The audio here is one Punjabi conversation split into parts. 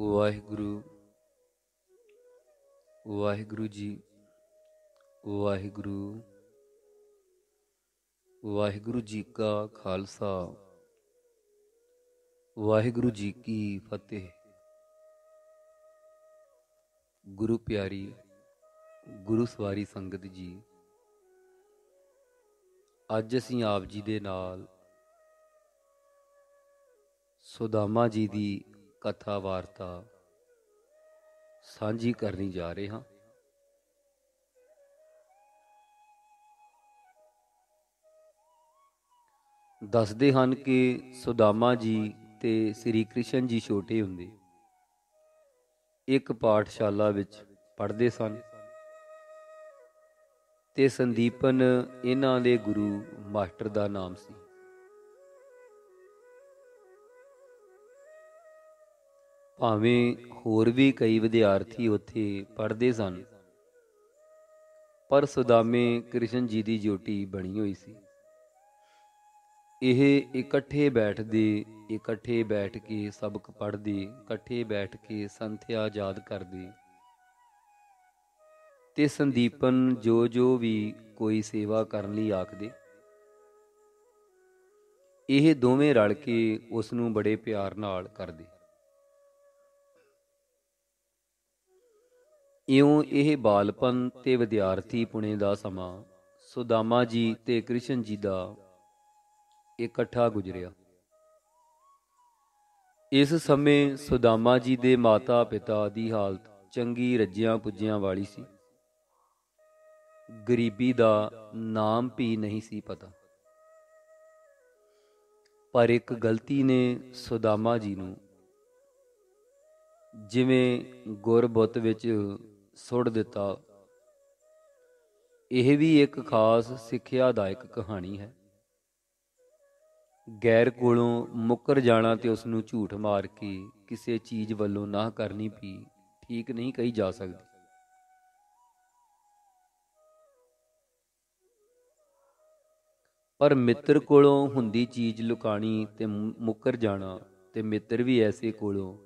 ਵਾਹਿਗੁਰੂ ਵਾਹਿਗੁਰੂ ਜੀ ਵਾਹਿਗੁਰੂ ਵਾਹਿਗੁਰੂ ਜੀ ਕਾ ਖਾਲਸਾ ਵਾਹਿਗੁਰੂ ਜੀ ਕੀ ਫਤਿਹ ਗੁਰੂ ਪਿਆਰੀ ਗੁਰੂ ਸਵਾਰੀ ਸੰਗਤ ਜੀ ਅੱਜ ਅਸੀਂ ਆਪ ਜੀ ਦੇ ਨਾਲ ਸੁਦਾਮਾ ਜੀ ਦੀ ਕਥਾ ਵਾਰਤਾ ਸਾਂਝੀ ਕਰਨੀ ਜਾ ਰਹੇ ਹਾਂ ਦੱਸਦੇ ਹਨ ਕਿ ਸੁਦਾਮਾ ਜੀ ਤੇ ਸ੍ਰੀ ਕ੍ਰਿਸ਼ਨ ਜੀ ਛੋਟੇ ਹੁੰਦੇ ਇੱਕ ਪਾਠਸ਼ਾਲਾ ਵਿੱਚ ਪੜ੍ਹਦੇ ਸਨ ਤੇ ਸੰਦੀਪਨ ਇਹਨਾਂ ਦੇ ਗੁਰੂ ਮਾਸਟਰ ਦਾ ਨਾਮ ਸੀ ਭਾਵੇਂ ਹੋਰ ਵੀ ਕਈ ਵਿਦਿਆਰਥੀ ਉੱਥੇ ਪੜ੍ਹਦੇ ਸਨ ਪਰ ਸੁਦਾਮੇ ਕ੍ਰਿਸ਼ਨ ਜੀ ਦੀ ਜੋਟੀ ਬਣੀ ਹੋਈ ਸੀ ਇਹ ਇਕੱਠੇ ਬੈਠਦੇ ਇਕੱਠੇ ਬੈਠ ਕੇ ਸਬਕ ਪੜ੍ਹਦੇ ਇਕੱਠੇ ਬੈਠ ਕੇ ਸੰਥਿਆ ਯਾਦ ਕਰਦੇ ਤੇ ਸੰਦੀਪਨ ਜੋ ਜੋ ਵੀ ਕੋਈ ਸੇਵਾ ਕਰਨ ਲਈ ਆਖਦੇ ਇਹ ਦੋਵੇਂ ਰਲ ਕੇ ਉਸ ਨੂੰ ਬੜੇ ਪਿਆਰ ਨਾਲ ਕਰਦੇ ਇਉਂ ਇਹ ਬਾਲਪਨ ਤੇ ਵਿਦਿਆਰਥੀ ਪੁਣੇ ਦਾ ਸਮਾਂ ਸੁਦਾਮਾ ਜੀ ਤੇ ਕ੍ਰਿਸ਼ਨ ਜੀ ਦਾ ਇਕੱਠਾ ਗੁਜ਼ਰਿਆ ਇਸ ਸਮੇਂ ਸੁਦਾਮਾ ਜੀ ਦੇ ਮਾਤਾ-ਪਿਤਾ ਦੀ ਹਾਲਤ ਚੰਗੀ ਰੱਜਿਆਂ ਪੁੱਜਿਆਂ ਵਾਲੀ ਸੀ ਗਰੀਬੀ ਦਾ ਨਾਮ ਵੀ ਨਹੀਂ ਸੀ ਪਤਾ ਪਰ ਇੱਕ ਗਲਤੀ ਨੇ ਸੁਦਾਮਾ ਜੀ ਨੂੰ ਜਿਵੇਂ ਗੁਰਬਤ ਵਿੱਚ ਸੁੱਟ ਦਿੱਤਾ ਇਹ ਵੀ ਇੱਕ ਖਾਸ ਸਿੱਖਿਆਦਾਇਕ ਕਹਾਣੀ ਹੈ ਗੈਰ ਕੋਲੋਂ ਮੁੱਕਰ ਜਾਣਾ ਤੇ ਉਸ ਨੂੰ ਝੂਠ ਮਾਰ ਕੇ ਕਿਸੇ ਚੀਜ਼ ਵੱਲੋਂ ਨਾ ਕਰਨੀ ਪਈ ਠੀਕ ਨਹੀਂ ਕਹੀ ਜਾ ਸਕਦੀ ਪਰ ਮਿੱਤਰ ਕੋਲੋਂ ਹੁੰਦੀ ਚੀਜ਼ ਲੁਕਾਣੀ ਤੇ ਮੁੱਕਰ ਜਾਣਾ ਤੇ ਮਿੱਤਰ ਵੀ ਐਸੇ ਕੋਲੋਂ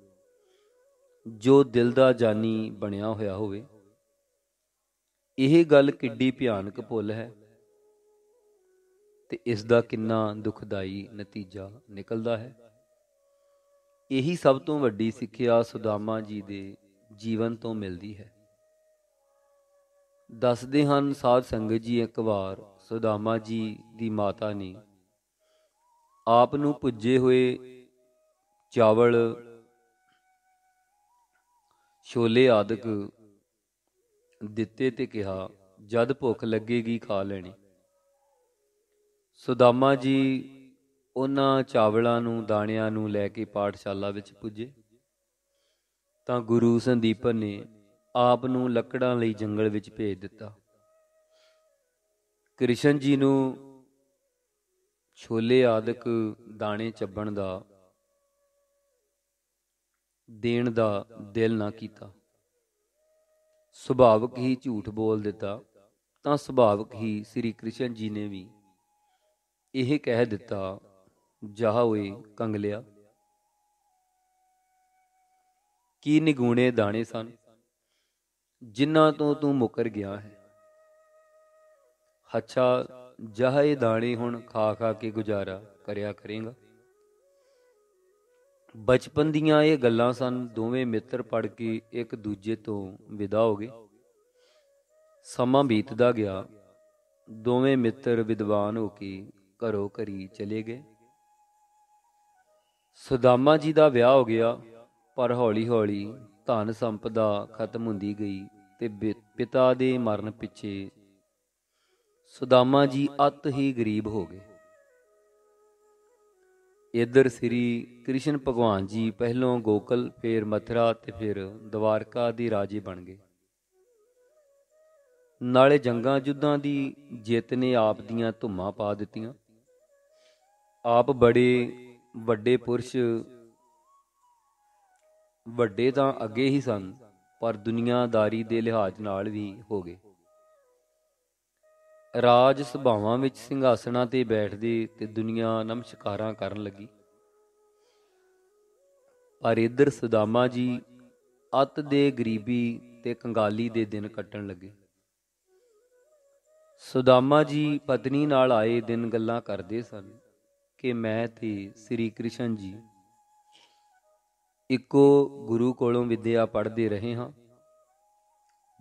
ਜੋ ਦਿਲ ਦਾ ਜਾਨੀ ਬਣਿਆ ਹੋਇਆ ਹੋਵੇ ਇਹ ਗੱਲ ਕਿੱਡੀ ਭਿਆਨਕ ਭੁੱਲ ਹੈ ਤੇ ਇਸ ਦਾ ਕਿੰਨਾ ਦੁਖਦਾਈ ਨਤੀਜਾ ਨਿਕਲਦਾ ਹੈ ਇਹੀ ਸਭ ਤੋਂ ਵੱਡੀ ਸਿੱਖਿਆ ਸੁਦਾਮਾ ਜੀ ਦੇ ਜੀਵਨ ਤੋਂ ਮਿਲਦੀ ਹੈ ਦੱਸਦੇ ਹਨ ਸਾਧ ਸੰਗਤ ਜੀ ਇੱਕ ਵਾਰ ਸੁਦਾਮਾ ਜੀ ਦੀ ਮਾਤਾ ਨੇ ਆਪ ਨੂੰ ਪੁੱਜੇ ਹੋਏ ਚਾਵਲ ਛੋਲੇ ਆਦਿਕ ਦਿੱਤੇ ਤੇ ਕਿਹਾ ਜਦ ਭੁੱਖ ਲੱਗੇਗੀ ਖਾ ਲੈਣੀ ਸੁਦਾਮਾ ਜੀ ਉਹਨਾਂ ਚਾਵਲਾਂ ਨੂੰ ਦਾਣਿਆਂ ਨੂੰ ਲੈ ਕੇ ਪਾਠਸ਼ਾਲਾ ਵਿੱਚ ਪੁੱਜੇ ਤਾਂ ਗੁਰੂ ਸੰਦੀਪਨ ਨੇ ਆਪ ਨੂੰ ਲੱਕੜਾਂ ਲਈ ਜੰਗਲ ਵਿੱਚ ਭੇਜ ਦਿੱਤਾ ਕ੍ਰਿਸ਼ਨ ਜੀ ਨੂੰ ਛੋਲੇ ਆਦਿਕ ਦਾਣੇ ਚੱਬਣ ਦਾ ਦੇਣ ਦਾ ਦਿਲ ਨਾ ਕੀਤਾ ਸੁਭਾਵਕ ਹੀ ਝੂਠ ਬੋਲ ਦਿੱਤਾ ਤਾਂ ਸੁਭਾਵਕ ਹੀ ਸ੍ਰੀ ਕ੍ਰਿਸ਼ਨ ਜੀ ਨੇ ਵੀ ਇਹ ਕਹਿ ਦਿੱਤਾ ਜਾਹ ਓਏ ਕੰਗਲਿਆ ਕੀ ਨਿਗੂਣੇ ਦਾਣੇ ਸਨ ਜਿਨ੍ਹਾਂ ਤੋਂ ਤੂੰ ਮੁਕਰ ਗਿਆ ਹੈ ਹੱਛਾ ਜਹ ਇਹ ਦਾਣੇ ਹੁਣ ਖਾ ਖਾ ਕੇ ਗੁਜ਼ਾਰਾ ਕਰਿਆ ਕਰੇਗਾ ਬਚਪਨ ਦੀਆਂ ਇਹ ਗੱਲਾਂ ਸਨ ਦੋਵੇਂ ਮਿੱਤਰ ਪੜ ਕੇ ਇੱਕ ਦੂਜੇ ਤੋਂ ਵਿਦਾ ਹੋ ਗਏ ਸਮਾਂ ਬੀਤਦਾ ਗਿਆ ਦੋਵੇਂ ਮਿੱਤਰ ਵਿਦਵਾਨ ਹੋ ਕੇ ਘਰੋ ਘਰੀ ਚਲੇ ਗਏ ਸੁਦਾਮਾ ਜੀ ਦਾ ਵਿਆਹ ਹੋ ਗਿਆ ਪਰ ਹੌਲੀ-ਹੌਲੀ ਧਨ ਸੰਪਦਾ ਖਤਮ ਹੁੰਦੀ ਗਈ ਤੇ ਪਿਤਾ ਦੇ ਮਰਨ ਪਿੱਛੇ ਸੁਦਾਮਾ ਜੀ ਅਤ ਹੀ ਗਰੀਬ ਹੋ ਗਏ ਇਧਰ ਸ੍ਰੀ ਕ੍ਰਿਸ਼ਨ ਭਗਵਾਨ ਜੀ ਪਹਿਲੋਂ ਗੋਕਲ ਫੇਰ ਮਥਰਾ ਤੇ ਫਿਰ ਦਵਾਰਕਾ ਦੀ ਰਾਜੇ ਬਣ ਗਏ ਨਾਲੇ ਜੰਗਾਂ ਜੁੱਧਾਂ ਦੀ ਜਿੱਤ ਨੇ ਆਪ ਦੀਆਂ ਧੁਮਾਂ ਪਾ ਦਿੱਤੀਆਂ ਆਪ ਬੜੇ ਵੱਡੇ ਪੁਰਸ਼ ਵੱਡੇ ਤਾਂ ਅੱਗੇ ਹੀ ਸਨ ਪਰ ਦੁਨੀਆਦਾਰੀ ਦੇ ਲਿਹਾਜ਼ ਨਾਲ ਵੀ ਹੋ ਗਏ ਰਾਜ ਸੁਭਾਵਾਂ ਵਿੱਚ ਸਿੰਘਾਸਣਾਂ ਤੇ ਬੈਠਦੀ ਤੇ ਦੁਨੀਆ ਨਮਸਕਾਰਾਂ ਕਰਨ ਲੱਗੀ ਪਰ ਇਧਰ ਸੁਦਾਮਾ ਜੀ ਅਤ ਦੇ ਗਰੀਬੀ ਤੇ ਕੰਗਾਲੀ ਦੇ ਦਿਨ ਕੱਟਣ ਲੱਗੇ ਸੁਦਾਮਾ ਜੀ ਪਤਨੀ ਨਾਲ ਆਏ ਦਿਨ ਗੱਲਾਂ ਕਰਦੇ ਸਨ ਕਿ ਮੈਂ ਤੇ ਸ੍ਰੀ ਕ੍ਰਿਸ਼ਨ ਜੀ ਇੱਕੋ ਗੁਰੂ ਕੋਲੋਂ ਵਿਦਿਆ ਪੜ੍ਹਦੇ ਰਹੇ ਹਾਂ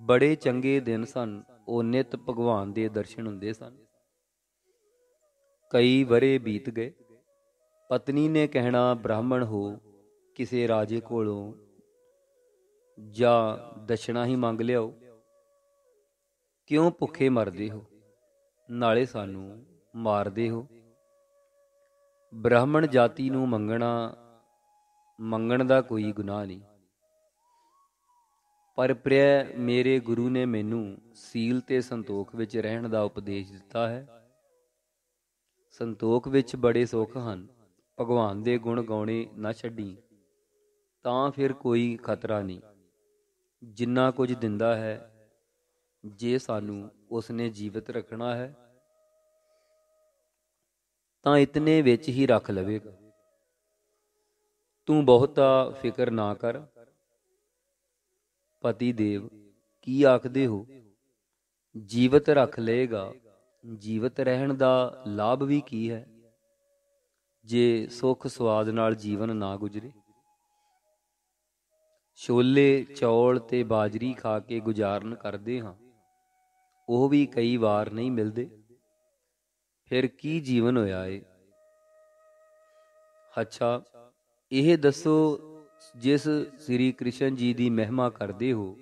ਬੜੇ ਚੰਗੇ ਦਿਨ ਸਨ ਉਹ ਨਿਤ ਭਗਵਾਨ ਦੇ ਦਰਸ਼ਨ ਹੁੰਦੇ ਸਨ ਕਈ ਬਰੇ ਬੀਤ ਗਏ ਪਤਨੀ ਨੇ ਕਹਿਣਾ ਬ੍ਰਾਹਮਣ ਹੋ ਕਿਸੇ ਰਾਜੇ ਕੋਲੋਂ ਜਾਂ ਦਸ਼ਣਾ ਹੀ ਮੰਗ ਲਿਓ ਕਿਉਂ ਭੁੱਖੇ ਮਰਦੇ ਹੋ ਨਾਲੇ ਸਾਨੂੰ ਮਾਰਦੇ ਹੋ ਬ੍ਰਾਹਮਣ ਜਾਤੀ ਨੂੰ ਮੰਗਣਾ ਮੰਗਣ ਦਾ ਕੋਈ ਗੁਨਾਹ ਨਹੀਂ ਪਰ ਪ੍ਰਿਅ ਮੇਰੇ ਗੁਰੂ ਨੇ ਮੈਨੂੰ ਸੀਲ ਤੇ ਸੰਤੋਖ ਵਿੱਚ ਰਹਿਣ ਦਾ ਉਪਦੇਸ਼ ਦਿੱਤਾ ਹੈ ਸੰਤੋਖ ਵਿੱਚ ਬੜੇ ਸੁੱਖ ਹਨ ਭਗਵਾਨ ਦੇ ਗੁਣ ਗਾਉਣੇ ਨਾ ਛੱਡੀ ਤਾਂ ਫਿਰ ਕੋਈ ਖਤਰਾ ਨਹੀਂ ਜਿੰਨਾ ਕੁਝ ਦਿੰਦਾ ਹੈ ਜੇ ਸਾਨੂੰ ਉਸ ਨੇ ਜੀਵਤ ਰੱਖਣਾ ਹੈ ਤਾਂ ਇਤਨੇ ਵਿੱਚ ਹੀ ਰੱਖ ਲਵੇਗਾ ਤੂੰ ਬਹੁਤਾ ਫਿਕਰ ਨਾ ਕਰ ਪਤੀ ਦੇਵ ਕੀ ਆਖਦੇ ਹੋ ਜੀਵਤ ਰੱਖ ਲਏਗਾ ਜੀਵਤ ਰਹਿਣ ਦਾ ਲਾਭ ਵੀ ਕੀ ਹੈ ਜੇ ਸੁਖ ਸਵਾਦ ਨਾਲ ਜੀਵਨ ਨਾ ਗੁਜ਼ਰੇ ਛੋਲੇ ਚੌਲ ਤੇ ਬਾਜਰੀ ਖਾ ਕੇ ਗੁਜ਼ਾਰਨ ਕਰਦੇ ਹਾਂ ਉਹ ਵੀ ਕਈ ਵਾਰ ਨਹੀਂ ਮਿਲਦੇ ਫਿਰ ਕੀ ਜੀਵਨ ਹੋਇਆ ਏ ਅੱਛਾ ਇਹ ਦੱਸੋ ਜਿਸ ਸ੍ਰੀ ਕ੍ਰਿਸ਼ਨ ਜੀ ਦੀ ਮਹਿਮਾ ਕਰਦੇ ਹੋ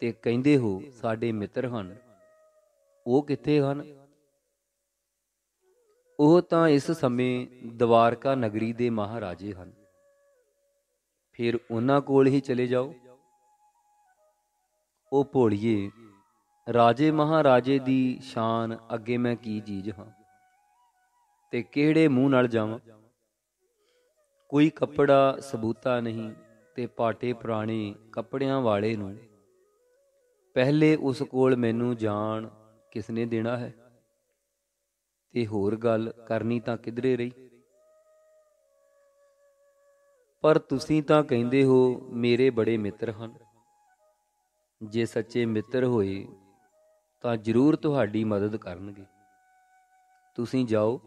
ਤੇ ਕਹਿੰਦੇ ਹੋ ਸਾਡੇ ਮਿੱਤਰ ਹਨ ਉਹ ਕਿੱਥੇ ਹਨ ਉਹ ਤਾਂ ਇਸ ਸਮੇਂ ਦਵਾਰਕਾ ਨਗਰੀ ਦੇ ਮਹਾਰਾਜੇ ਹਨ ਫਿਰ ਉਹਨਾਂ ਕੋਲ ਹੀ ਚਲੇ ਜਾਓ ਉਹ ਭੋਲੀਏ ਰਾਜੇ ਮਹਾਰਾਜੇ ਦੀ ਸ਼ਾਨ ਅੱਗੇ ਮੈਂ ਕੀ ਚੀਜ਼ ਹਾਂ ਤੇ ਕਿਹੜੇ ਮੂੰਹ ਨਾਲ ਜਾਵਾਂ ਕੋਈ ਕੱਪੜਾ ਸਬੂਤਾ ਨਹੀਂ ਤੇ ਪਾਟੇ ਪੁਰਾਣੇ ਕੱਪੜਿਆਂ ਵਾਲੇ ਨੂੰ ਪਹਿਲੇ ਉਸ ਕੋਲ ਮੈਨੂੰ ਜਾਣ ਕਿਸਨੇ ਦੇਣਾ ਹੈ ਤੇ ਹੋਰ ਗੱਲ ਕਰਨੀ ਤਾਂ ਕਿਧਰੇ ਰਹੀ ਪਰ ਤੁਸੀਂ ਤਾਂ ਕਹਿੰਦੇ ਹੋ ਮੇਰੇ ਬੜੇ ਮਿੱਤਰ ਹਨ ਜੇ ਸੱਚੇ ਮਿੱਤਰ ਹੋਏ ਤਾਂ ਜ਼ਰੂਰ ਤੁਹਾਡੀ ਮਦਦ ਕਰਨਗੇ ਤੁਸੀਂ ਜਾਓ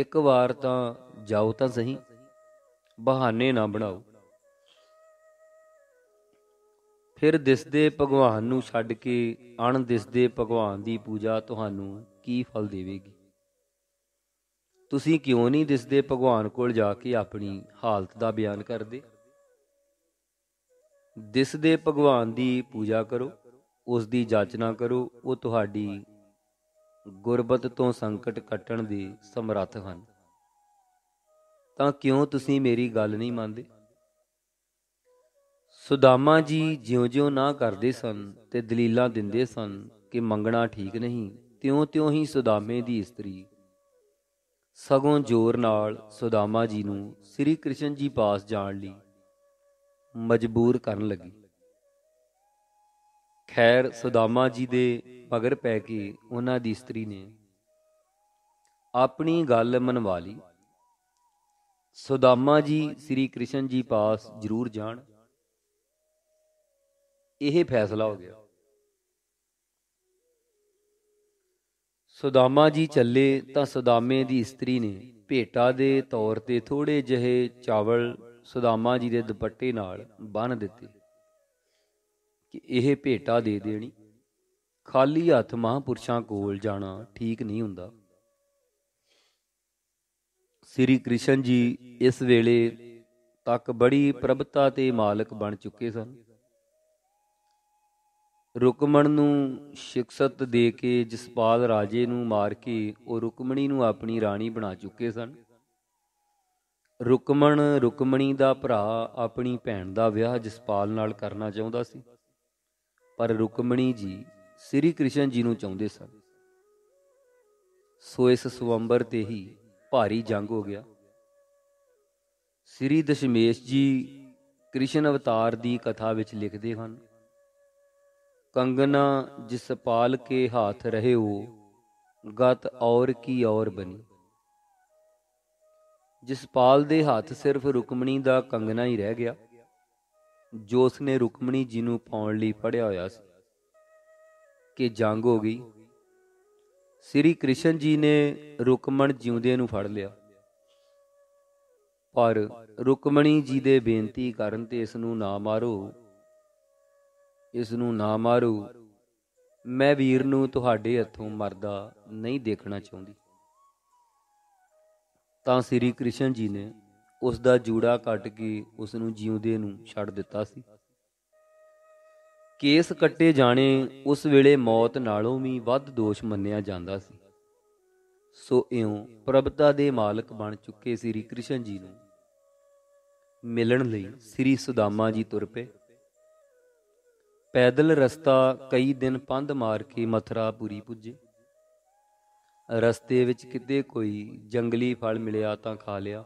ਇੱਕ ਵਾਰ ਤਾਂ ਜਾਓ ਤਾਂ ਸਹੀ ਬਹਾਨੇ ਨਾ ਬਣਾਓ ਫਿਰ ਦਿਸਦੇ ਭਗਵਾਨ ਨੂੰ ਛੱਡ ਕੇ ਅਣ ਦਿਸਦੇ ਭਗਵਾਨ ਦੀ ਪੂਜਾ ਤੁਹਾਨੂੰ ਕੀ ਫਲ ਦੇਵੇਗੀ ਤੁਸੀਂ ਕਿਉਂ ਨਹੀਂ ਦਿਸਦੇ ਭਗਵਾਨ ਕੋਲ ਜਾ ਕੇ ਆਪਣੀ ਹਾਲਤ ਦਾ ਬਿਆਨ ਕਰਦੇ ਦਿਸਦੇ ਭਗਵਾਨ ਦੀ ਪੂਜਾ ਕਰੋ ਉਸ ਦੀ ਜਾਚਨਾ ਕਰੋ ਉਹ ਤੁਹਾਡੀ ਗੁਰਬਤ ਤੋਂ ਸੰਕਟ ਕੱਟਣ ਦੀ ਸਮਰੱਥ ਹਨ ਤਾਂ ਕਿਉਂ ਤੁਸੀਂ ਮੇਰੀ ਗੱਲ ਨਹੀਂ ਮੰਨਦੇ ਸੁਦਾਮਾ ਜੀ ਜਿਉਂ-ਜਿਉਂ ਨਾ ਕਰਦੇ ਸਨ ਤੇ ਦਲੀਲਾਂ ਦਿੰਦੇ ਸਨ ਕਿ ਮੰਗਣਾ ਠੀਕ ਨਹੀਂ ਤਿਉਂ-ਤਿਉਂ ਹੀ ਸੁਦਾਮੇ ਦੀ ਇਸਤਰੀ ਸਗੋਂ ਜ਼ੋਰ ਨਾਲ ਸੁਦਾਮਾ ਜੀ ਨੂੰ ਸ੍ਰੀ ਕ੍ਰਿਸ਼ਨ ਜੀ ਪਾਸ ਜਾਣ ਲਈ ਮਜਬੂਰ ਕਰਨ ਲੱਗੀ ਖੈਰ ਸੁਦਾਮਾ ਜੀ ਦੇ ਮਗਰ ਪੈ ਕੇ ਉਹਨਾਂ ਦੀ ਇਸਤਰੀ ਨੇ ਆਪਣੀ ਗੱਲ ਮਨਵਾ ਲਈ ਸੁਦਾਮਾ ਜੀ ਸ੍ਰੀ ਕ੍ਰਿਸ਼ਨ ਜੀ ਪਾਸ ਜ਼ਰੂਰ ਜਾਣ ਇਹ ਫੈਸਲਾ ਹੋ ਗਿਆ ਸੁਦਾਮਾ ਜੀ ਚੱਲੇ ਤਾਂ ਸੁਦਾਮੇ ਦੀ ਇਸਤਰੀ ਨੇ ਭੇਟਾ ਦੇ ਤੌਰ ਤੇ ਥੋੜੇ ਜਿਹੇ ਚਾਵਲ ਸੁਦਾਮਾ ਜੀ ਦੇ ਦੁਪੱਟੇ ਨਾਲ ਬੰਨ ਦਿੱਤੇ ਕਿ ਇਹ ਭੇਟਾ ਦੇ ਦੇਣੀ ਖਾਲੀ ਹੱਥ ਮਹਾਪੁਰਸ਼ਾਂ ਕੋਲ ਜਾਣਾ ਠੀਕ ਨਹੀਂ ਹੁੰਦਾ ਸ੍ਰੀ ਕ੍ਰਿਸ਼ਨ ਜੀ ਇਸ ਵੇਲੇ ਤੱਕ ਬੜੀ ਪ੍ਰਭਤਾ ਤੇ ਮਾਲਕ ਬਣ ਚੁੱਕੇ ਸਨ ਰੁਕਮਣ ਨੂੰ ਸ਼ਿਕਸਤ ਦੇ ਕੇ ਜਸਪਾਲ ਰਾਜੇ ਨੂੰ ਮਾਰ ਕੇ ਉਹ ਰੁਕਮਣੀ ਨੂੰ ਆਪਣੀ ਰਾਣੀ ਬਣਾ ਚੁੱਕੇ ਸਨ ਰੁਕਮਣ ਰੁਕਮਣੀ ਦਾ ਭਰਾ ਆਪਣੀ ਭੈਣ ਦਾ ਵਿਆਹ ਜਸਪਾਲ ਨਾਲ ਕਰਨਾ ਚਾਹੁੰਦਾ ਸੀ ਪਰ ਰੁਕਮਣੀ ਜੀ ਸ੍ਰੀ ਕ੍ਰਿਸ਼ਨ ਜੀ ਨੂੰ ਚਾਹੁੰਦੇ ਸਨ ਸੋ ਇਸ ਸਵੰਬਰ ਤੇ ਹੀ ਭਾਰੀ ਜੰਗ ਹੋ ਗਿਆ ਸ੍ਰੀ ਦਸ਼ਮੇਸ਼ ਜੀ ਕ੍ਰਿਸ਼ਨ ਅਵਤਾਰ ਦੀ ਕਥਾ ਵਿੱਚ ਲਿਖਦੇ ਹਨ ਕੰਗਨਾ ਜਿਸ ਪਾਲ ਕੇ ਹੱਥ ਰਹੇ ਹੋ ਗਤ ਔਰ ਕੀ ਔਰ ਬਣੀ ਜਿਸ ਪਾਲ ਦੇ ਹੱਥ ਸਿਰਫ ਰੁਕਮਣੀ ਦਾ ਕੰਗਨਾ ਹੀ ਰਹਿ ਗਿਆ ਜੋ ਉਸਨੇ ਰੁਕਮਣੀ ਜੀ ਨੂੰ ਪਾਉਣ ਲਈ ਪੜਿਆ ਹੋਇਆ ਸੀ ਕਿ ਜੰਗ ਹੋ ਗਈ ਸ੍ਰੀ ਕ੍ਰਿਸ਼ਨ ਜੀ ਨੇ ਰੁਕਮਣ ਜਿਉਂਦੇ ਨੂੰ ਫੜ ਲਿਆ ਪਰ ਰੁਕਮਣੀ ਜੀ ਦੇ ਬੇਨਤੀ ਕਰਨ ਤੇ ਇਸ ਨੂੰ ਨਾ ਮਾਰੋ ਇਸ ਨੂੰ ਨਾ ਮਾਰੋ ਮੈਂ ਵੀਰ ਨੂੰ ਤੁਹਾਡੇ ਹੱਥੋਂ ਮਰਦਾ ਨਹੀਂ ਦੇਖਣਾ ਚਾਹੁੰਦੀ ਤਾਂ ਸ੍ਰੀ ਕ੍ਰਿਸ਼ਨ ਜੀ ਨੇ ਉਸ ਦਾ ਜੂੜਾ ਕੱਟ ਕੇ ਉਸ ਨੂੰ ਜਿਉਂਦੇ ਨੂੰ ਛੱਡ ਦਿੱਤਾ ਸੀ ਕੇਸ ਕੱਟੇ ਜਾਣੇ ਉਸ ਵੇਲੇ ਮੌਤ ਨਾਲੋਂ ਵੀ ਵੱਧ ਦੋਸ਼ ਮੰਨਿਆ ਜਾਂਦਾ ਸੀ ਸੋ ਇਉਂ ਪ੍ਰਭਤਾ ਦੇ ਮਾਲਕ ਬਣ ਚੁੱਕੇ ਸ੍ਰੀ ਕ੍ਰਿਸ਼ਨ ਜੀ ਨੂੰ ਮਿਲਣ ਲਈ ਸ੍ਰੀ ਸੁਦਾਮਾ ਜੀ ਤੁਰ ਪਏ ਪੈਦਲ ਰਸਤਾ ਕਈ ਦਿਨ ਪੰਧ ਮਾਰ ਕੇ ਮਥਰਾਪੁਰੀ ਪੁੱਜੇ ਰਸਤੇ ਵਿੱਚ ਕਿਤੇ ਕੋਈ ਜੰਗਲੀ ਫਲ ਮਿਲਿਆ ਤਾਂ ਖਾ ਲਿਆ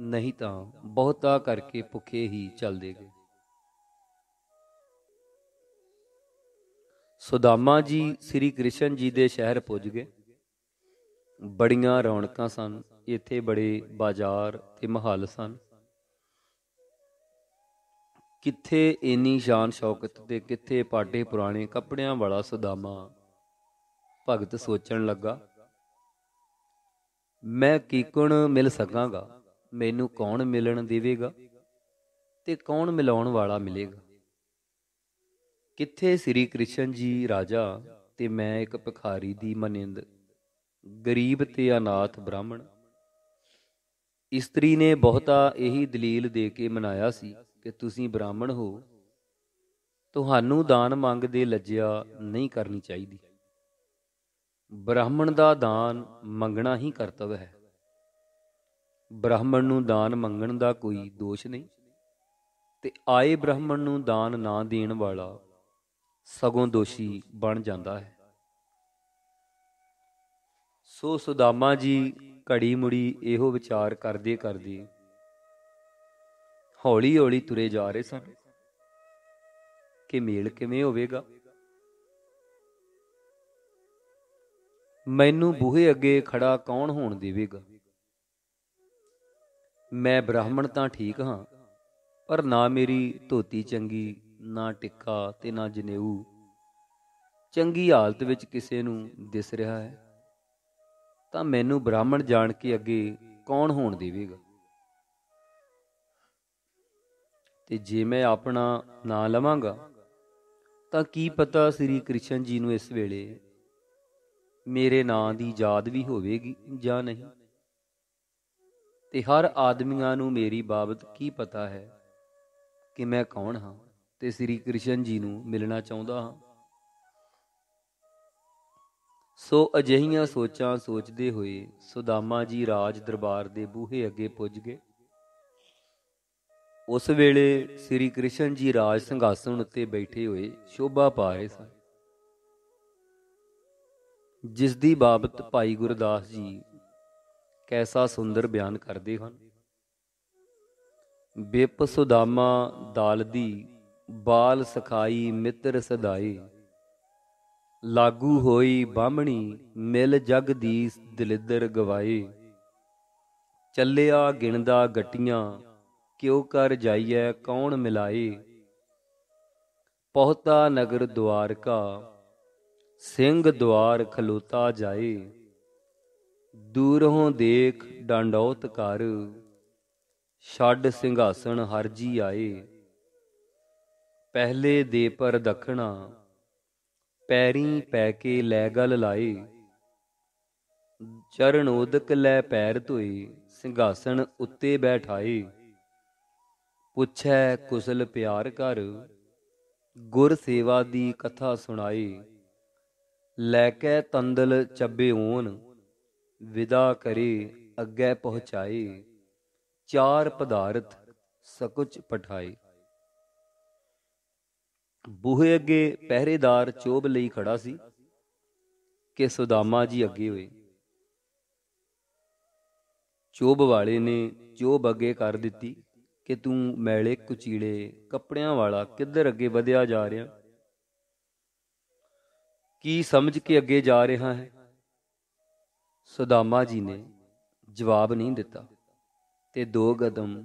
ਨਹੀਂ ਤਾਂ ਬਹੁਤਾ ਕਰਕੇ ਭੁੱਖੇ ਹੀ ਚੱਲਦੇ ਗਏ ਸੁਦਾਮਾ ਜੀ ਸ੍ਰੀ ਕ੍ਰਿਸ਼ਨ ਜੀ ਦੇ ਸ਼ਹਿਰ ਪੁੱਜ ਗਏ ਬੜੀਆਂ ਰੌਣਕਾਂ ਸਨ ਇੱਥੇ ਬੜੇ ਬਾਜ਼ਾਰ ਤੇ ਮਹੱਲ ਸਨ ਕਿੱਥੇ ਇੰਨੀ ਸ਼ਾਨ ਸ਼ੌਕਤ ਤੇ ਕਿੱਥੇ ਪਾਟੇ ਪੁਰਾਣੇ ਕੱਪੜਿਆਂ ਵਾਲਾ ਸੁਦਾਮਾ ਭਗਤ ਸੋਚਣ ਲੱਗਾ ਮੈਂ ਕੁਣ ਮਿਲ ਸਕਾਂਗਾ ਮੈਨੂੰ ਕੌਣ ਮਿਲਣ ਦੇਵੇਗਾ ਤੇ ਕੌਣ ਮਿਲਾਉਣ ਵਾਲਾ ਮਿਲੇਗਾ ਕਿੱਥੇ ਸ੍ਰੀ ਕ੍ਰਿਸ਼ਨ ਜੀ ਰਾਜਾ ਤੇ ਮੈਂ ਇੱਕ ਭਿਖਾਰੀ ਦੀ ਮਨਿੰਦ ਗਰੀਬ ਤੇ ਅਨਾਥ ਬ੍ਰਾਹਮਣ ਇਸਤਰੀ ਨੇ ਬਹੁਤਾ ਇਹੀ ਦਲੀਲ ਦੇ ਕੇ ਮਨਾਇਆ ਸੀ ਕਿ ਤੁਸੀਂ ਬ੍ਰਾਹਮਣ ਹੋ ਤੁਹਾਨੂੰ ਦਾਨ ਮੰਗਦੇ ਲੱਜਿਆ ਨਹੀਂ ਕਰਨੀ ਚਾਹੀਦੀ ਬ੍ਰਾਹਮਣ ਦਾ ਦਾਨ ਮੰਗਣਾ ਹੀ ਕਰਤਵ ਹੈ ਬ੍ਰਾਹਮਣ ਨੂੰ ਦਾਨ ਮੰਗਣ ਦਾ ਕੋਈ ਦੋਸ਼ ਨਹੀਂ ਤੇ ਆਏ ਬ੍ਰਾਹਮਣ ਨੂੰ ਦਾਨ ਨਾ ਦੇਣ ਵਾਲਾ ਸਗੋਂ ਦੋਸ਼ੀ ਬਣ ਜਾਂਦਾ ਹੈ ਸੋ ਸੁਦਾਮਾ ਜੀ ਘੜੀ ਮੁੜੀ ਇਹੋ ਵਿਚਾਰ ਕਰਦੇ ਕਰਦੇ ਹੌਲੀ ਹੌਲੀ ਤੁਰੇ ਜਾ ਰਹੇ ਸਨ ਕਿ ਮੇਲ ਕਿਵੇਂ ਹੋਵੇਗਾ ਮੈਨੂੰ ਬੂਹੇ ਅੱਗੇ ਖੜਾ ਕੌਣ ਹੋਣ ਦੇਵੇਗਾ ਮੈਂ ਬ੍ਰਾਹਮਣ ਤਾਂ ਠੀਕ ਹਾਂ ਪਰ ਨਾ ਮੇਰੀ ਧੋਤੀ ਚੰਗੀ ਨਾ ਟਿੱਕਾ ਤੇ ਨਾ ਜਨੇਊ ਚੰਗੀ ਹਾਲਤ ਵਿੱਚ ਕਿਸੇ ਨੂੰ ਦਿਸ ਰਿਹਾ ਹੈ ਤਾਂ ਮੈਨੂੰ ਬ੍ਰਾਹਮਣ ਜਾਣ ਕੇ ਅੱਗੇ ਕੌਣ ਹੋਣ ਦੇਵੇਗਾ ਤੇ ਜੇ ਮੈਂ ਆਪਣਾ ਨਾਂ ਲਵਾਂਗਾ ਤਾਂ ਕੀ ਪਤਾ ਸ੍ਰੀ ਕ੍ਰਿਸ਼ਨ ਜੀ ਨੂੰ ਇਸ ਵੇਲੇ ਮੇਰੇ ਨਾਂ ਦੀ ਯਾਦ ਵੀ ਹੋਵੇਗੀ ਜਾਂ ਨਹੀਂ ਤੇ ਹਰ ਆਦਮੀਆਂ ਨੂੰ ਮੇਰੀ ਬਾਬਤ ਕੀ ਪਤਾ ਹੈ ਕਿ ਮੈਂ ਕੌਣ ਹਾਂ ਤੇ ਸ੍ਰੀ ਕ੍ਰਿਸ਼ਨ ਜੀ ਨੂੰ ਮਿਲਣਾ ਚਾਹੁੰਦਾ ਹਾਂ ਸੋ ਅਜਹੀਆਂ ਸੋਚਾਂ ਸੋਚਦੇ ਹੋਏ ਸੁਦਾਮਾ ਜੀ ਰਾਜ ਦਰਬਾਰ ਦੇ ਬੂਹੇ ਅੱਗੇ ਪੁੱਜ ਗਏ ਉਸ ਵੇਲੇ ਸ੍ਰੀ ਕ੍ਰਿਸ਼ਨ ਜੀ ਰਾਜ ਸੰਘਾਸਣ ਉੱਤੇ ਬੈਠੇ ਹੋਏ ਸ਼ੋਭਾ ਪਾ ਰਹੇ ਸਨ ਜਿਸ ਦੀ ਬਾਬਤ ਭਾਈ ਗੁਰਦਾਸ ਜੀ ਕੈਸਾ ਸੁੰਦਰ ਬਿਆਨ ਕਰਦੇ ਹਨ ਬਿਪ ਸੁਦਾਮਾ ਦਾਲਦੀ ਬਾਲ ਸਖਾਈ ਮਿੱਤਰ ਸਦਾਈ ਲਾਗੂ ਹੋਈ ਬਾਹਮਣੀ ਮਿਲ ਜਗ ਦੀ ਦਿਲਦਰ ਗਵਾਏ ਚੱਲਿਆ ਗਿਣਦਾ ਗਟੀਆਂ ਕਿਉ ਕਰ ਜਾਈਐ ਕੌਣ ਮਿਲਾਏ ਪਹੁਤਾ ਨਗਰ ਦੁਆਰਕਾ ਸਿੰਘ ਦੁਆਰ ਖਲੋਤਾ ਜਾਏ ਦੂਰੋਂ ਦੇਖ ਡੰਡੌਤ ਕਰ ਛੱਡ ਸਿੰਘਾਸਣ ਹਰਜੀ ਆਏ ਪਹਿਲੇ ਦੇ ਪਰ ਦਖਣਾ ਪੈਰੀ ਪੈ ਕੇ ਲੈ ਗਲ ਲਾਏ ਚਰਨ ਉਦਕ ਲੈ ਪੈਰ ਧੋਏ ਸਿੰਘਾਸਣ ਉੱਤੇ ਬੈਠਾਏ ਪੁੱਛੈ ਕੁਸਲ ਪਿਆਰ ਕਰ ਗੁਰ ਸੇਵਾ ਦੀ ਕਥਾ ਸੁਣਾਈ ਲੈ ਕੇ ਤੰਦਲ ਚੱਬੇ ਓਨ ਵਿਦਾ ਕਰੀ ਅੱਗੇ ਪਹੁੰਚਾਈ ਚਾਰ ਪਦਾਰਥ ਸਕੁਚ ਪਠਾਈ ਬੂਹੇ ਅੱਗੇ ਪਹਿਰੇਦਾਰ ਚੋਬ ਲਈ ਖੜਾ ਸੀ ਕਿ ਸੁਦਾਮਾ ਜੀ ਅੱਗੇ ਹੋਏ ਚੋਬ ਵਾਲੇ ਨੇ ਚੋਬ ਅੱਗੇ ਕਰ ਦਿੱਤੀ ਕਿ ਤੂੰ ਮੈਲੇ ਕੁਚੀੜੇ ਕੱਪੜਿਆਂ ਵਾਲਾ ਕਿੱਧਰ ਅੱਗੇ ਵਧਿਆ ਜਾ ਰਿਹਾ ਕੀ ਸਮਝ ਕੇ ਅੱਗੇ ਜਾ ਰਿਹਾ ਹੈ ਸੁਦਾਮਾ ਜੀ ਨੇ ਜਵਾਬ ਨਹੀਂ ਦਿੱਤਾ ਤੇ ਦੋ ਕਦਮ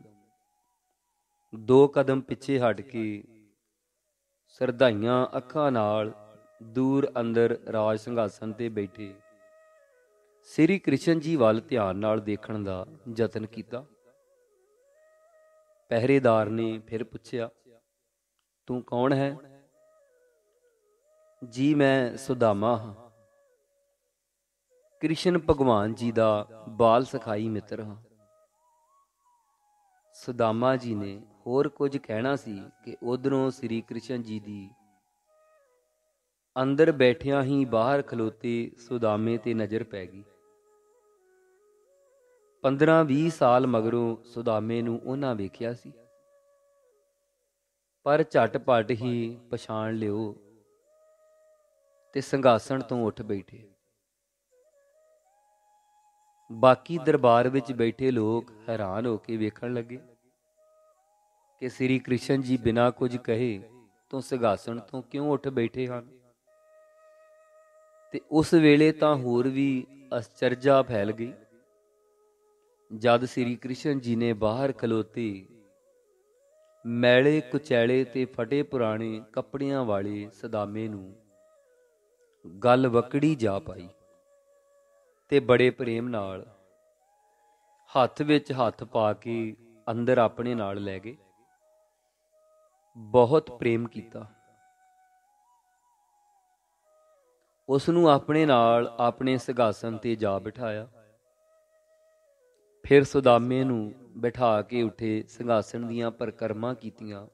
ਦੋ ਕਦਮ ਪਿੱਛੇ ਹਟ ਕੇ ਸਰਦਾਈਆਂ ਅੱਖਾਂ ਨਾਲ ਦੂਰ ਅੰਦਰ ਰਾਜ ਸੰਘਾਸਨ ਤੇ ਬੈਠੇ ਸ੍ਰੀ ਕ੍ਰਿਸ਼ਨ ਜੀ ਵੱਲ ਧਿਆਨ ਨਾਲ ਦੇਖਣ ਦਾ ਯਤਨ ਕੀਤਾ ਪਹਿਰੇਦਾਰ ਨੇ ਫਿਰ ਪੁੱਛਿਆ ਤੂੰ ਕੌਣ ਹੈ ਜੀ ਮੈਂ ਸੁਦਾਮਾ ਹਾਂ ਕ੍ਰਿਸ਼ਨ ਭਗਵਾਨ ਜੀ ਦਾ ਬਾਲ ਸਖਾਈ ਮਿੱਤਰ ਹਾਂ ਸੁਦਾਮਾ ਜੀ ਨੇ ਹੋਰ ਕੁਝ ਕਹਿਣਾ ਸੀ ਕਿ ਉਧਰੋਂ ਸ੍ਰੀ ਕ੍ਰਿਸ਼ਨ ਜੀ ਦੀ ਅੰਦਰ ਬੈਠਿਆਂ ਹੀ ਬਾਹਰ ਖਲੋਤੇ ਸੁਦਾਮੇ ਤੇ ਨਜ਼ਰ ਪੈ ਗਈ 15-20 ਸਾਲ ਮਗਰੋਂ ਸੁਦਾਮੇ ਨੂੰ ਉਹਨਾਂ ਵੇਖਿਆ ਸੀ ਪਰ ਝਟਪਟ ਹੀ ਪਛਾਣ ਲਿਓ ਤੇ ਸੰਘਾਸਣ ਤੋਂ ਉੱਠ ਬੈਠੇ ਬਾਕੀ ਦਰਬਾਰ ਵਿੱਚ ਬੈਠੇ ਲੋਕ ਹੈਰਾਨ ਹੋ ਕੇ ਵੇਖਣ ਲੱਗੇ ਕਿ ਸ੍ਰੀ ਕ੍ਰਿਸ਼ਨ ਜੀ ਬਿਨਾਂ ਕੁਝ ਕਹੇ ਤੋਂ ਸਗਾਸਣ ਤੋਂ ਕਿਉਂ ਉੱਠ ਬੈਠੇ ਹਨ ਤੇ ਉਸ ਵੇਲੇ ਤਾਂ ਹੋਰ ਵੀ ਅਚਰਜਾ ਫੈਲ ਗਈ ਜਦ ਸ੍ਰੀ ਕ੍ਰਿਸ਼ਨ ਜੀ ਨੇ ਬਾਹਰ ਖਲੋਤੇ ਮੈਲੇ ਕੁਚੈਲੇ ਤੇ ਫਟੇ ਪੁਰਾਣੇ ਕੱਪੜਿਆਂ ਵਾਲੇ ਸਦਾਮੇ ਨੂੰ ਗੱਲ ਵਕੜੀ ਜਾ ਪਾਈ ਤੇ ਬੜੇ ਪ੍ਰੇਮ ਨਾਲ ਹੱਥ ਵਿੱਚ ਹੱਥ ਪਾ ਕੇ ਅੰਦਰ ਆਪਣੇ ਨਾਲ ਲੈ ਗਏ ਬਹੁਤ ਪ੍ਰੇਮ ਕੀਤਾ ਉਸ ਨੂੰ ਆਪਣੇ ਨਾਲ ਆਪਣੇ ਸਗਾਸਨ ਤੇ ਜਾ ਬਿਠਾਇਆ ਫਿਰ ਸੁਦਾਮੇ ਨੂੰ ਬਿਠਾ ਕੇ ਉਠੇ ਸੰਘਾਸਣ ਦੀਆਂ ਪ੍ਰਕਰਮਾਂ ਕੀਤੀਆਂ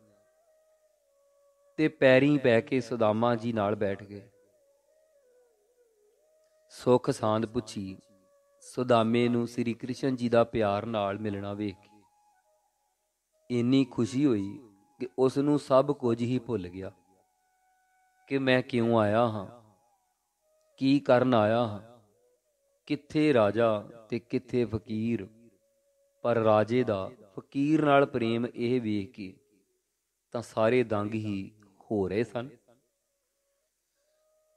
ਤੇ ਪੈਰੀਂ ਪੈ ਕੇ ਸੁਦਾਮਾ ਜੀ ਨਾਲ ਬੈਠ ਗਏ ਸੁਖ ਸਾਂਦ ਪੁੱਛੀ ਸੁਦਾਮੇ ਨੂੰ ਸ੍ਰੀ ਕ੍ਰਿਸ਼ਨ ਜੀ ਦਾ ਪਿਆਰ ਨਾਲ ਮਿਲਣਾ ਵੇਖ ਕੇ ਇੰਨੀ ਖੁਸ਼ੀ ਹੋਈ ਕਿ ਉਸ ਨੂੰ ਸਭ ਕੁਝ ਹੀ ਭੁੱਲ ਗਿਆ ਕਿ ਮੈਂ ਕਿਉਂ ਆਇਆ ਹਾਂ ਕੀ ਕਰਨ ਆਇਆ ਹਾਂ ਕਿੱਥੇ ਰਾਜਾ ਤੇ ਕਿੱਥੇ ਫਕੀਰ ਪਰ ਰਾਜੇ ਦਾ ਫਕੀਰ ਨਾਲ ਪ੍ਰੇਮ ਇਹ ਵੇਖ ਕੇ ਤਾਂ ਸਾਰੇ ਦੰਗ ਹੀ ਹੋ ਰਹੇ ਸਨ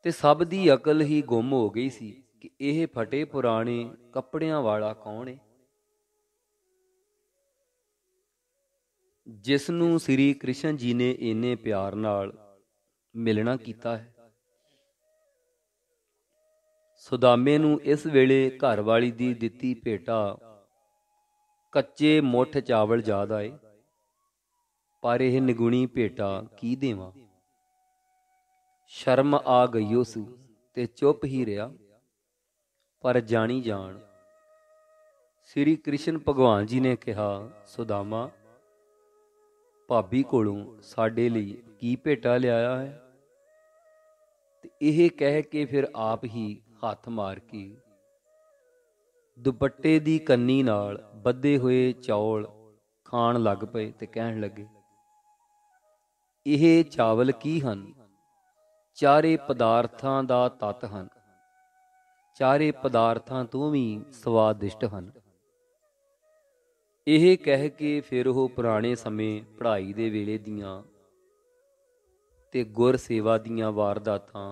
ਤੇ ਸਭ ਦੀ ਅਕਲ ਹੀ ਗੁੰਮ ਹੋ ਗਈ ਸੀ ਕਿ ਇਹ ਫਟੇ ਪੁਰਾਣੇ ਕੱਪੜਿਆਂ ਵਾਲਾ ਕੌਣ ਹੈ ਜਿਸ ਨੂੰ ਸ੍ਰੀ ਕ੍ਰਿਸ਼ਨ ਜੀ ਨੇ ਇੰਨੇ ਪਿਆਰ ਨਾਲ ਮਿਲਣਾ ਕੀਤਾ ਹੈ ਸੁਦਾਮੇ ਨੂੰ ਇਸ ਵੇਲੇ ਘਰ ਵਾਲੀ ਦੀ ਦਿੱਤੀ ਭੇਟਾ ਕੱਚੇ ਮੁੱਠ ਚਾਵਲ ਜ਼ਿਆਦਾ ਏ ਪਰ ਇਹ ਨਿਗੁਣੀ ਭੇਟਾ ਕੀ ਦੇਵਾਂ ਸ਼ਰਮ ਆ ਗਈ ਉਸ ਤੇ ਚੁੱਪ ਹੀ ਰਿਹਾ ਪਰ ਜਾਣੀ ਜਾਣ ਸ੍ਰੀ ਕ੍ਰਿਸ਼ਨ ਭਗਵਾਨ ਜੀ ਨੇ ਕਿਹਾ ਸੁਦਾਮਾ ਭਾਬੀ ਕੋਲੋਂ ਸਾਡੇ ਲਈ ਕੀ ਭੇਟਾ ਲਿਆਇਆ ਹੈ ਤੇ ਇਹ ਕਹਿ ਕੇ ਫਿਰ ਆਪ ਹੀ ਹੱਥ ਮਾਰ ਕੇ ਦੁਪੱਟੇ ਦੀ ਕੰਨੀ ਨਾਲ ਬੱਧੇ ਹੋਏ ਚੌਲ ਖਾਣ ਲੱਗ ਪਏ ਤੇ ਕਹਿਣ ਲੱਗੇ ਇਹ ਚਾਵਲ ਕੀ ਹਨ ਚਾਰੇ ਪਦਾਰਥਾਂ ਦਾ ਤਤ ਹਨ ਚਾਰੇ ਪਦਾਰਥਾਂ ਤੋਂ ਵੀ ਸਵਾਦਿਸ਼ਟ ਹਨ ਇਹ ਕਹਿ ਕੇ ਫਿਰ ਉਹ ਪੁਰਾਣੇ ਸਮੇਂ ਪੜ੍ਹਾਈ ਦੇ ਵੇਲੇ ਦੀਆਂ ਤੇ ਗੁਰ ਸੇਵਾ ਦੀਆਂ ਵਾਰਦਾਤਾਂ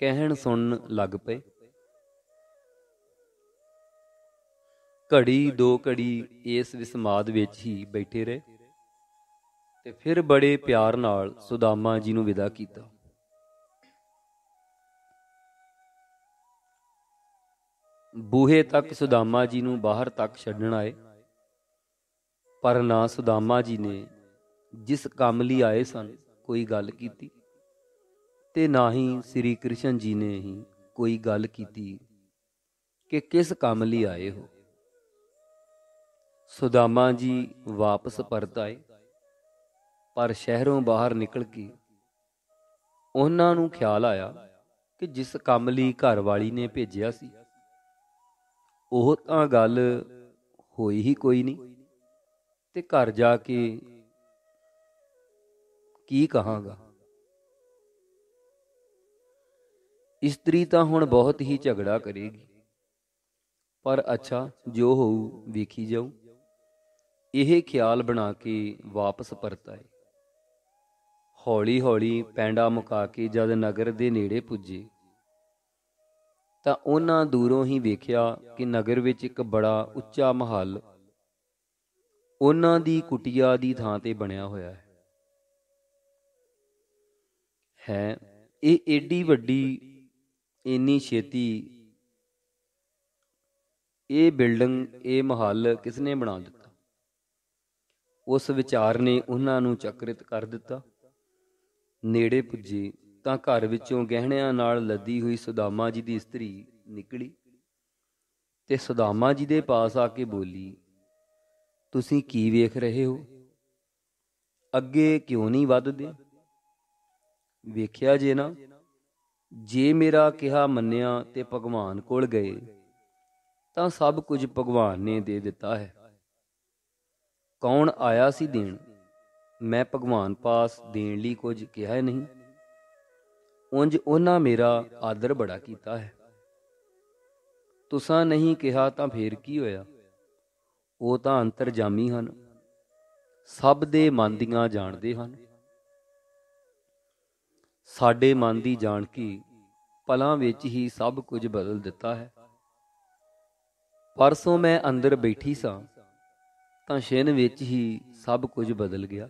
ਕਹਿਣ ਸੁਣਨ ਲੱਗ ਪਏ ਘੜੀ ਦੋ ਘੜੀ ਇਸ ਵਿਸਮਾਦ ਵਿੱਚ ਹੀ ਬੈਠੇ ਰਹੇ ਤੇ ਫਿਰ ਬੜੇ ਪਿਆਰ ਨਾਲ ਸੁਦਾਮਾ ਜੀ ਨੂੰ ਵਿਦਾ ਕੀਤਾ ਬੂਹੇ ਤੱਕ ਸੁਦਾਮਾ ਜੀ ਨੂੰ ਬਾਹਰ ਤੱਕ ਛੱਡਣ ਆਏ ਪਰ ਨਾ ਸੁਦਾਮਾ ਜੀ ਨੇ ਜਿਸ ਕੰਮ ਲਈ ਆਏ ਸਨ ਕੋਈ ਗੱਲ ਕੀਤੀ ਤੇ ਨਾ ਹੀ ਸ੍ਰੀ ਕ੍ਰਿਸ਼ਨ ਜੀ ਨੇ ਹੀ ਕੋਈ ਗੱਲ ਕੀਤੀ ਕਿ ਕਿਸ ਕੰਮ ਲਈ ਆਏ ਹੋ ਸੁਦਾਮਾ ਜੀ ਵਾਪਸ ਪਰਤ ਆਏ ਪਰ ਸ਼ਹਿਰੋਂ ਬਾਹਰ ਨਿਕਲ ਕੇ ਉਹਨਾਂ ਨੂੰ ਖਿਆਲ ਆਇਆ ਕਿ ਜਿਸ ਕੰਮ ਲਈ ਘਰ ਵਾਲੀ ਨੇ ਭੇਜਿਆ ਸੀ ਉਹ ਤਾਂ ਗੱਲ ਹੋਈ ਹੀ ਕੋਈ ਨਹੀਂ ਤੇ ਘਰ ਜਾ ਕੇ ਕੀ ਕਹਾਂਗਾ ਇਸਤਰੀ ਤਾਂ ਹੁਣ ਬਹੁਤ ਹੀ ਝਗੜਾ ਕਰੇਗੀ ਪਰ ਅੱਛਾ ਜੋ ਹੋਊ ਵੇਖੀ ਜਾਊ ਇਹ ਖਿਆਲ ਬਣਾ ਕੇ ਵਾਪਸ ਪਰਤ ਹੌਲੀ ਹੌਲੀ ਪੈਂਡਾ ਮੁਕਾ ਕੇ ਜਦ ਨਗਰ ਦੇ ਨੇੜੇ ਪੁੱਜੇ ਤਾਂ ਉਹਨਾਂ ਦੂਰੋਂ ਹੀ ਵੇਖਿਆ ਕਿ ਨਗਰ ਵਿੱਚ ਇੱਕ ਬੜਾ ਉੱਚਾ ਮਹੱਲ ਉਹਨਾਂ ਦੀ ਕੁਟਿਆ ਦੀ ਥਾਂ ਤੇ ਬਣਿਆ ਹੋਇਆ ਹੈ ਹੈ ਇਹ ਏਡੀ ਵੱਡੀ ਇੰਨੀ ਛੇਤੀ ਇਹ ਬਿਲਡਿੰਗ ਇਹ ਮਹੱਲ ਕਿਸਨੇ ਬਣਾ ਦਿੱਤਾ ਉਸ ਵਿਚਾਰ ਨੇ ਉਹਨਾਂ ਨੂੰ ਚੱਕਰਿਤ ਕਰ ਦਿੱਤਾ ਨੇੜੇ ਪੁੱਜੀ ਤਾਂ ਘਰ ਵਿੱਚੋਂ ਗਹਿਣਿਆਂ ਨਾਲ ਲੱਦੀ ਹੋਈ ਸੁਦਾਮਾ ਜੀ ਦੀ ਇਸਤਰੀ ਨਿਕਲੀ ਤੇ ਸੁਦਾਮਾ ਜੀ ਦੇ ਪਾਸ ਆ ਕੇ ਬੋਲੀ ਤੁਸੀਂ ਕੀ ਵੇਖ ਰਹੇ ਹੋ ਅੱਗੇ ਕਿਉਂ ਨਹੀਂ ਵੱਧਦੇ ਵੇਖਿਆ ਜੇ ਨਾ ਜੇ ਮੇਰਾ ਕਿਹਾ ਮੰਨਿਆ ਤੇ ਭਗਵਾਨ ਕੋਲ ਗਏ ਤਾਂ ਸਭ ਕੁਝ ਭਗਵਾਨ ਨੇ ਦੇ ਦਿੱਤਾ ਹੈ ਕੌਣ ਆਇਆ ਸੀ ਦੇਣ ਮੈਂ ਭਗਵਾਨ ਪਾਸ ਦੇਣ ਲਈ ਕੁਝ ਕਿਹਾ ਨਹੀਂ ਉੰਜ ਉਹਨਾਂ ਮੇਰਾ ਆਦਰ ਬੜਾ ਕੀਤਾ ਹੈ ਤੁਸਾਂ ਨਹੀਂ ਕਿਹਾ ਤਾਂ ਫੇਰ ਕੀ ਹੋਇਆ ਉਹ ਤਾਂ ਅੰਤਰਜਾਮੀ ਹਨ ਸਭ ਦੇ ਮਨ ਦੀਆਂ ਜਾਣਦੇ ਹਨ ਸਾਡੇ ਮਨ ਦੀ ਜਾਣ ਕੀ ਪਲਾਂ ਵਿੱਚ ਹੀ ਸਭ ਕੁਝ ਬਦਲ ਦਿੱਤਾ ਹੈ ਪਰਸੋਂ ਮੈਂ ਅੰਦਰ ਬੈਠੀ ਸਾਂ ਤਾਂ ਛੇਨ ਵਿੱਚ ਹੀ ਸਭ ਕੁਝ ਬਦਲ ਗਿਆ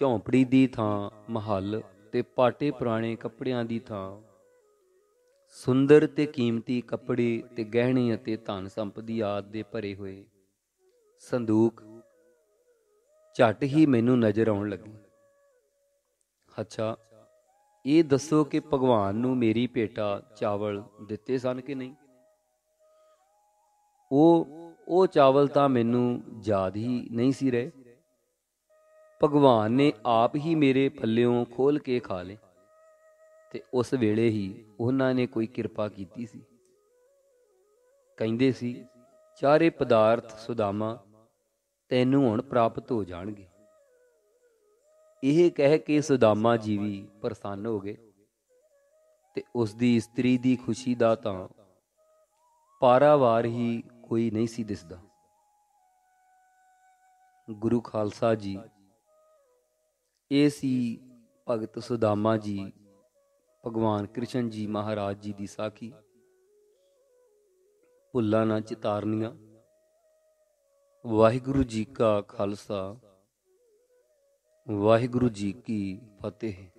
ਝੌਂਪੜੀ ਦੀ ਥਾਂ ਮਹੱਲ ਤੇ ਪਾਟੇ ਪੁਰਾਣੇ ਕੱਪੜਿਆਂ ਦੀ ਥਾਂ ਸੁੰਦਰ ਤੇ ਕੀਮਤੀ ਕੱਪੜੇ ਤੇ ਗਹਿਣੇ ਅਤੇ ਧਨ ਸੰਪਤੀ ਆਦ ਦੇ ਭਰੇ ਹੋਏ ਸੰਦੂਕ ਝਟ ਹੀ ਮੈਨੂੰ ਨਜ਼ਰ ਆਉਣ ਲੱਗੀ ਅੱਛਾ ਇਹ ਦੱਸੋ ਕਿ ਭਗਵਾਨ ਨੂੰ ਮੇਰੀ ਭੇਟਾ ਚਾਵਲ ਦਿੱਤੇ ਸਨ ਕਿ ਨਹੀਂ ਉਹ ਉਹ ਚਾਵਲ ਤਾਂ ਮੈਨੂੰ ਯਾਦ ਹੀ ਨਹੀਂ ਸੀ ਰਹੇ ਭਗਵਾਨ ਨੇ ਆਪ ਹੀ ਮੇਰੇ ਪੱਲਿਓਂ ਖੋਲ ਕੇ ਖਾ ਲੇ ਤੇ ਉਸ ਵੇਲੇ ਹੀ ਉਹਨਾਂ ਨੇ ਕੋਈ ਕਿਰਪਾ ਕੀਤੀ ਸੀ ਕਹਿੰਦੇ ਸੀ ਚਾਰੇ ਪਦਾਰਥ ਸੁਦਾਮਾ ਤੈਨੂੰ ਹੁਣ ਪ੍ਰਾਪਤ ਹੋ ਜਾਣਗੇ ਇਹ ਕਹਿ ਕੇ ਸੁਦਾਮਾ ਜੀ ਵੀ ਪ੍ਰਸੰਨ ਹੋ ਗਏ ਤੇ ਉਸ ਦੀ ਇਸਤਰੀ ਦੀ ਖੁਸ਼ੀ ਦਾ ਤਾਂ ਪਾਰਾਵਾਰ ਹੀ ਕੋਈ ਨਹੀਂ ਸੀ ਦਿਸਦਾ ਗੁਰੂ ਖਾਲਸਾ ਜੀ ਇਹ ਸੀ ਭਗਤ ਸੁਦਾਮਾ ਜੀ ਭਗਵਾਨ ਕ੍ਰਿਸ਼ਨ ਜੀ ਮਹਾਰਾਜ ਜੀ ਦੀ ਸਾਖੀ ਭੁੱਲਾ ਨਾ ਚਿਤਾਰਨੀਆਂ ਵਾਹਿਗੁਰੂ ਜੀ ਕਾ ਖਾਲਸਾ ਵਾਹਿਗੁਰੂ ਜੀ ਕੀ ਫਤਿਹ